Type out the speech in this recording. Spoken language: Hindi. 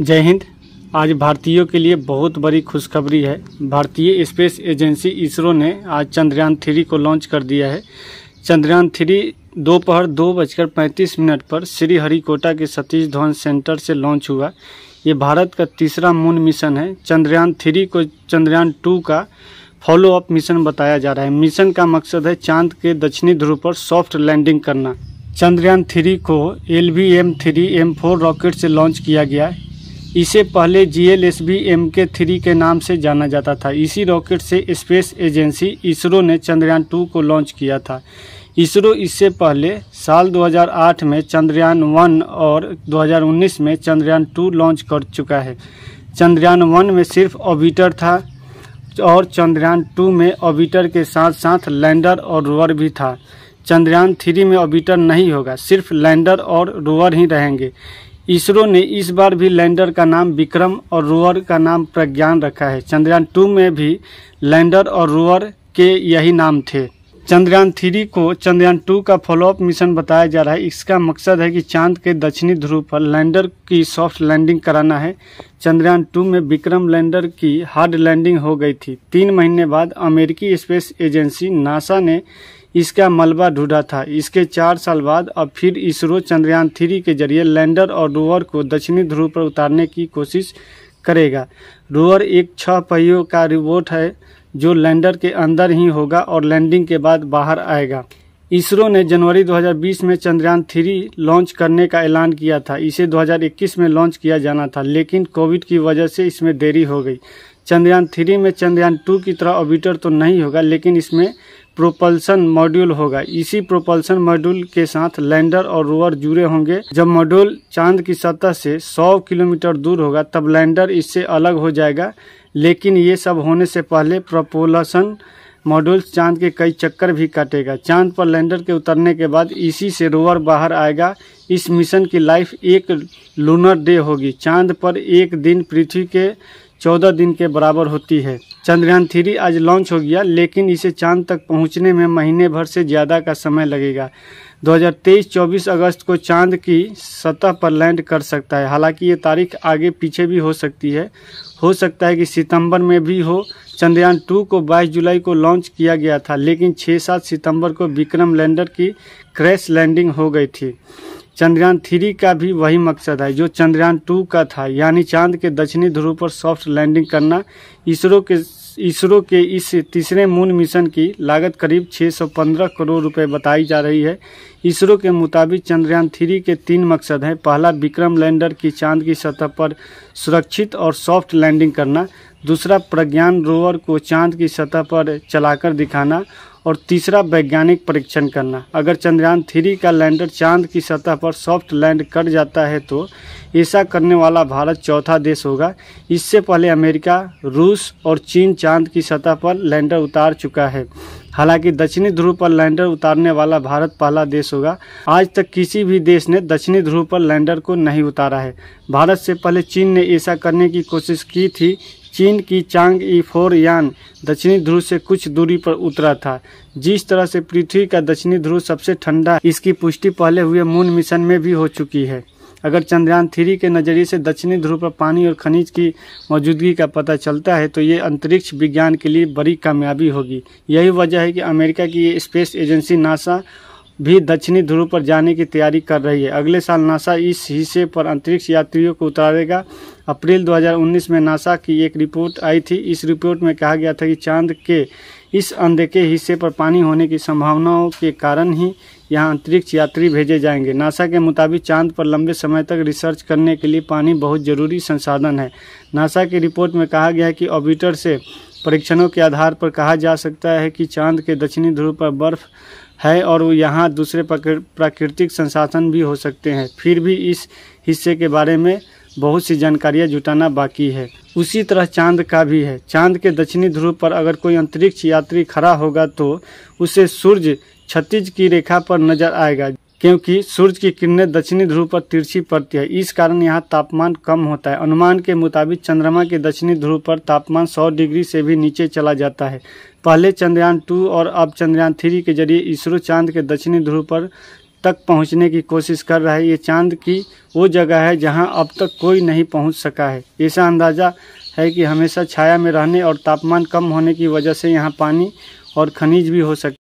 जय हिंद आज भारतीयों के लिए बहुत बड़ी खुशखबरी है भारतीय स्पेस एजेंसी इसरो ने आज चंद्रयान थ्री को लॉन्च कर दिया है चंद्रयान थ्री दोपहर दो, दो बजकर पैंतीस मिनट पर श्रीहरिकोटा के सतीश धवन सेंटर से लॉन्च हुआ ये भारत का तीसरा मून मिशन है चंद्रयान थ्री को चंद्रयान टू का फॉलो अप मिशन बताया जा रहा है मिशन का मकसद है चांद के दक्षिणी ध्रुव पर सॉफ्ट लैंडिंग करना चंद्रयान थ्री को L V M three M four rocket से लॉन्च किया गया इसे पहले G L S B M K three के नाम से जाना जाता था इसी रॉकेट से स्पेस एजेंसी इसरो ने चंद्रयान टू को लॉन्च किया था इसरो इससे पहले साल 2008 में चंद्रयान वन और 2019 में चंद्रयान टू लॉन्च कर चुका है चंद्रयान वन में सिर्फ ऑबिटर था और चंद्रयान टू में ऑबिटर के साथ साथ लैंडर और रोवर भी था चंद्रयान थ्री में ऑबिटर नहीं होगा सिर्फ लैंडर और रोवर ही रहेंगे इसरो ने इस बार भी लैंडर का नाम विक्रम और रोवर का नाम प्रज्ञान रखा है चंद्रयान टू में भी लैंडर और रोवर के यही नाम थे चंद्रयान थ्री को चंद्रयान टू का फॉलोअप मिशन बताया जा रहा है इसका मकसद है कि चांद के दक्षिणी ध्रुव पर लैंडर की सॉफ्ट लैंडिंग कराना है चंद्रयान टू में विक्रम लैंडर की हार्ड लैंडिंग हो गई थी तीन महीने बाद अमेरिकी स्पेस एजेंसी नासा ने इसका मलबा ढूंढा था इसके चार साल बाद अब फिर इसरो चंद्रयान थ्री के जरिए लैंडर और रोवर को दक्षिणी ध्रुव पर उतारने की कोशिश करेगा रोवर एक छह पहियों का रिबोट है जो लैंडर के अंदर ही होगा और लैंडिंग के बाद बाहर आएगा इसरो ने जनवरी 2020 में चंद्रयान थ्री लॉन्च करने का ऐलान किया था इसे 2021 में लॉन्च किया जाना था लेकिन कोविड की वजह से इसमें देरी हो गई चंद्रयान थ्री में चंद्रयान टू की तरह ऑबिटर तो नहीं होगा लेकिन इसमें प्रोपल्सन मॉड्यूल होगा इसी प्रोपल्सन मॉड्यूल के साथ लैंडर और रोवर जुड़े होंगे जब मॉड्यूल चांद की सतह से 100 किलोमीटर दूर होगा तब लैंडर इससे अलग हो जाएगा लेकिन ये सब होने से पहले प्रोपोलसन मॉड्यूल्स चांद के कई चक्कर भी काटेगा चांद पर लैंडर के उतरने के बाद इसी से रोवर बाहर आएगा इस मिशन की लाइफ एक लूनर डे होगी चांद पर एक दिन पृथ्वी के चौदह दिन के बराबर होती है चंद्रयान थ्री आज लॉन्च हो गया लेकिन इसे चांद तक पहुंचने में महीने भर से ज़्यादा का समय लगेगा 2023-24 अगस्त को चांद की सतह पर लैंड कर सकता है हालांकि ये तारीख आगे पीछे भी हो सकती है हो सकता है कि सितंबर में भी हो चंद्रयान टू को 22 जुलाई को लॉन्च किया गया था लेकिन 6-7 सितंबर को विक्रम लैंडर की क्रैश लैंडिंग हो गई थी चंद्रयान थ्री का भी वही मकसद है जो चंद्रयान टू का था यानी चांद के दक्षिणी ध्रुव पर सॉफ्ट लैंडिंग करना इसरो के इसरो के इस तीसरे मून मिशन की लागत करीब 615 करोड़ रुपए बताई जा रही है इसरो के मुताबिक चंद्रयान थ्री के तीन मकसद हैं पहला विक्रम लैंडर की चांद की सतह पर सुरक्षित और सॉफ्ट लैंडिंग करना दूसरा प्रज्ञान रोवर को चांद की सतह पर चलाकर दिखाना और तीसरा वैज्ञानिक परीक्षण करना अगर चंद्रयान थ्री का लैंडर चांद की सतह पर सॉफ्ट लैंड कर जाता है तो ऐसा करने वाला भारत चौथा देश होगा इससे पहले अमेरिका रूस और चीन चांद की सतह पर लैंडर उतार चुका है हालांकि दक्षिणी ध्रुव पर लैंडर उतारने वाला भारत पहला देश होगा आज तक किसी भी देश ने दक्षिणी ध्रुव पर लैंडर को नहीं उतारा है भारत से पहले चीन ने ऐसा करने की कोशिश की थी चीन की चांग ई फोर यान दक्षिणी ध्रुव से कुछ दूरी पर उतरा था जिस तरह से पृथ्वी का दक्षिणी ध्रुव सबसे ठंडा इसकी पुष्टि पहले हुए मून मिशन में भी हो चुकी है अगर चंद्रयान थ्री के नज़रिए से दक्षिणी ध्रुव पर पानी और खनिज की मौजूदगी का पता चलता है तो ये अंतरिक्ष विज्ञान के लिए बड़ी कामयाबी होगी यही वजह है कि अमेरिका की ये स्पेस एजेंसी नासा भी दक्षिणी ध्रुव पर जाने की तैयारी कर रही है अगले साल नासा इस हिस्से पर अंतरिक्ष यात्रियों को उतारेगा अप्रैल 2019 में नासा की एक रिपोर्ट आई थी इस रिपोर्ट में कहा गया था कि चांद के इस अनदेखे हिस्से पर पानी होने की संभावनाओं के कारण ही यहाँ अंतरिक्ष यात्री भेजे जाएंगे नासा के मुताबिक चांद पर लंबे समय तक रिसर्च करने के लिए पानी बहुत ज़रूरी संसाधन है नासा की रिपोर्ट में कहा गया है कि ऑबिटर से परीक्षणों के आधार पर कहा जा सकता है कि चांद के दक्षिणी ध्रुव पर बर्फ़ है और यहाँ दूसरे प्राकृतिक संसाधन भी हो सकते हैं फिर भी इस हिस्से के बारे में बहुत सी जानकारियाँ जुटाना बाकी है उसी तरह चांद का भी है चांद के दक्षिणी ध्रुव पर अगर कोई अंतरिक्ष यात्री खड़ा होगा तो उसे सूर्य क्षतिज की रेखा पर नजर आएगा क्योंकि सूर्य की किरणें दक्षिणी ध्रुव पर तिरछी पड़ती है इस कारण यहाँ तापमान कम होता है अनुमान के मुताबिक चंद्रमा के दक्षिणी ध्रुव पर तापमान 100 डिग्री से भी नीचे चला जाता है पहले चंद्रयान टू और अब चंद्रयान थ्री के जरिए इसरो चांद के दक्षिणी ध्रुव पर तक पहुंचने की कोशिश कर रहा है ये चांद की वो जगह है जहां अब तक कोई नहीं पहुंच सका है ऐसा अंदाज़ा है कि हमेशा छाया में रहने और तापमान कम होने की वजह से यहाँ पानी और खनिज भी हो सकते